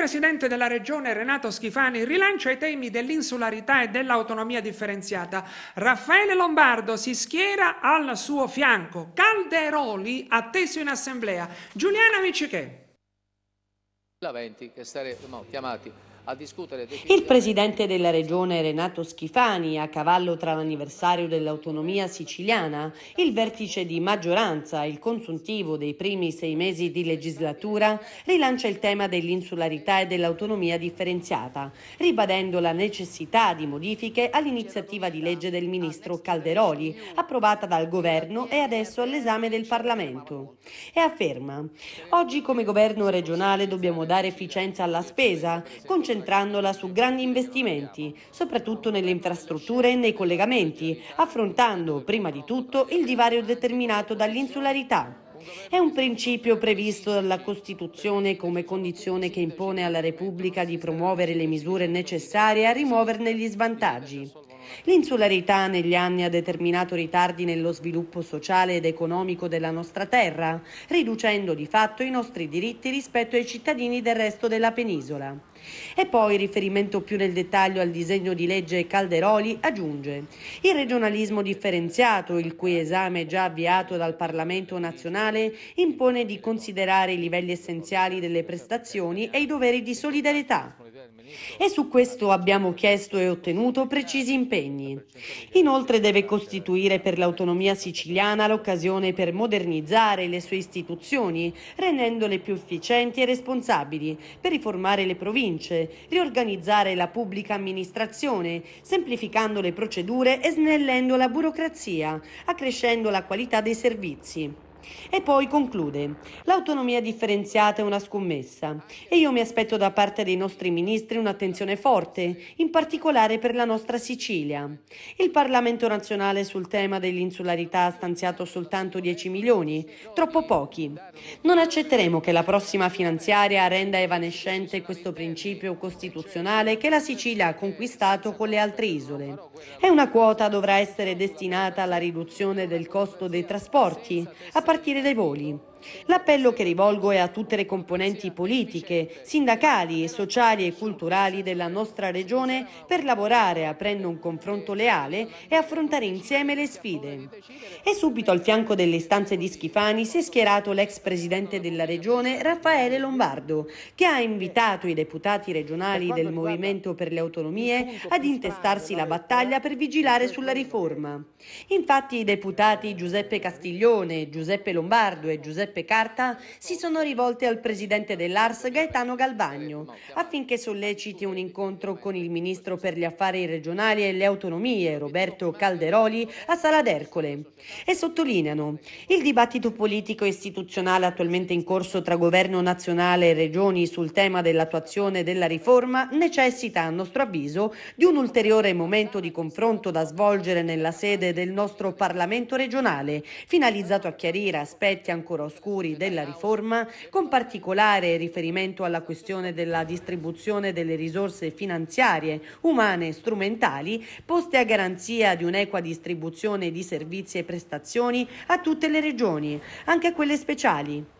presidente della regione Renato Schifani rilancia i temi dell'insularità e dell'autonomia differenziata. Raffaele Lombardo si schiera al suo fianco. Calderoli atteso in assemblea. Giuliana Micichè. La 20 che saremo chiamati il presidente della regione Renato Schifani, a cavallo tra l'anniversario dell'autonomia siciliana, il vertice di maggioranza, e il consuntivo dei primi sei mesi di legislatura, rilancia il tema dell'insularità e dell'autonomia differenziata, ribadendo la necessità di modifiche all'iniziativa di legge del ministro Calderoli, approvata dal governo e adesso all'esame del Parlamento. E afferma, oggi come governo regionale dobbiamo dare efficienza alla spesa, concentrando concentrandola su grandi investimenti, soprattutto nelle infrastrutture e nei collegamenti, affrontando prima di tutto il divario determinato dall'insularità. È un principio previsto dalla Costituzione come condizione che impone alla Repubblica di promuovere le misure necessarie a rimuoverne gli svantaggi. L'insularità negli anni ha determinato ritardi nello sviluppo sociale ed economico della nostra terra, riducendo di fatto i nostri diritti rispetto ai cittadini del resto della penisola. E poi, riferimento più nel dettaglio al disegno di legge Calderoli, aggiunge il regionalismo differenziato, il cui esame già avviato dal Parlamento nazionale, impone di considerare i livelli essenziali delle prestazioni e i doveri di solidarietà e su questo abbiamo chiesto e ottenuto precisi impegni. Inoltre deve costituire per l'autonomia siciliana l'occasione per modernizzare le sue istituzioni, rendendole più efficienti e responsabili, per riformare le province, riorganizzare la pubblica amministrazione, semplificando le procedure e snellendo la burocrazia, accrescendo la qualità dei servizi. E poi conclude: L'autonomia differenziata è una scommessa e io mi aspetto da parte dei nostri ministri un'attenzione forte, in particolare per la nostra Sicilia. Il Parlamento nazionale sul tema dell'insularità ha stanziato soltanto 10 milioni, troppo pochi. Non accetteremo che la prossima finanziaria renda evanescente questo principio costituzionale che la Sicilia ha conquistato con le altre isole. E una quota dovrà essere destinata alla riduzione del costo dei trasporti, a partire dai voli. L'appello che rivolgo è a tutte le componenti politiche, sindacali, sociali e culturali della nostra regione per lavorare aprendo un confronto leale e affrontare insieme le sfide. E subito al fianco delle istanze di Schifani si è schierato l'ex presidente della regione Raffaele Lombardo, che ha invitato i deputati regionali del Movimento per le Autonomie ad intestarsi la battaglia per vigilare sulla riforma. Infatti i deputati Giuseppe Castiglione, Giuseppe Lombardo e Giuseppe Giuseppe Carta si sono rivolte al presidente dell'Ars Gaetano Galvagno affinché solleciti un incontro con il ministro per gli affari regionali e le autonomie Roberto Calderoli a Sala d'Ercole e sottolineano il dibattito politico istituzionale attualmente in corso tra governo nazionale e regioni sul tema dell'attuazione della riforma necessita a nostro avviso di un ulteriore momento di confronto da svolgere nella sede del nostro Parlamento regionale finalizzato a chiarire aspetti ancora oscuri oscuri della riforma, con particolare riferimento alla questione della distribuzione delle risorse finanziarie, umane e strumentali, poste a garanzia di un'equa distribuzione di servizi e prestazioni a tutte le regioni, anche a quelle speciali.